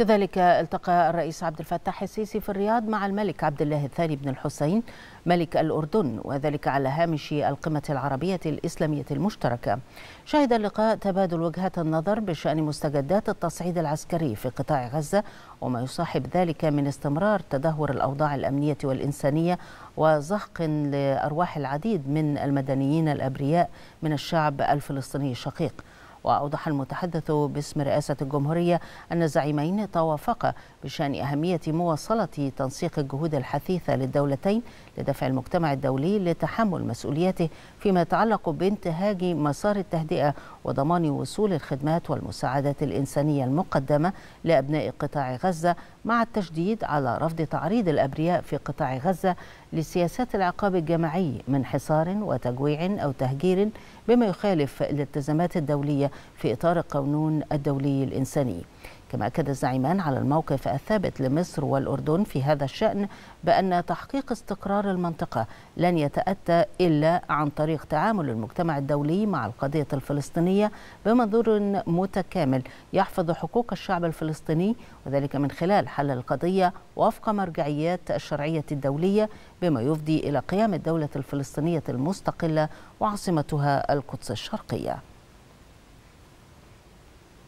كذلك التقى الرئيس عبد الفتاح السيسي في الرياض مع الملك عبد الله الثاني بن الحسين ملك الأردن وذلك على هامش القمة العربية الإسلامية المشتركة شهد اللقاء تبادل وجهات النظر بشأن مستجدات التصعيد العسكري في قطاع غزة وما يصاحب ذلك من استمرار تدهور الأوضاع الأمنية والإنسانية وزحق لأرواح العديد من المدنيين الأبرياء من الشعب الفلسطيني الشقيق وأوضح المتحدث باسم رئاسة الجمهورية أن الزعيمين توافقا بشأن أهمية مواصلة تنسيق الجهود الحثيثة للدولتين لدفع المجتمع الدولي لتحمل مسؤوليته فيما يتعلق بانتهاج مسار التهدئة وضمان وصول الخدمات والمساعدات الإنسانية المقدمة لأبناء قطاع غزة مع التشديد على رفض تعريض الأبرياء في قطاع غزة لسياسات العقاب الجماعي من حصار وتجويع أو تهجير بما يخالف الالتزامات الدولية في إطار القانون الدولي الإنساني كما أكد الزعيمان على الموقف الثابت لمصر والأردن في هذا الشأن بأن تحقيق استقرار المنطقة لن يتأتى إلا عن طريق تعامل المجتمع الدولي مع القضية الفلسطينية بمنظور متكامل يحفظ حقوق الشعب الفلسطيني وذلك من خلال حل القضية وفق مرجعيات الشرعية الدولية بما يفضي إلى قيام الدولة الفلسطينية المستقلة وعاصمتها القدس الشرقية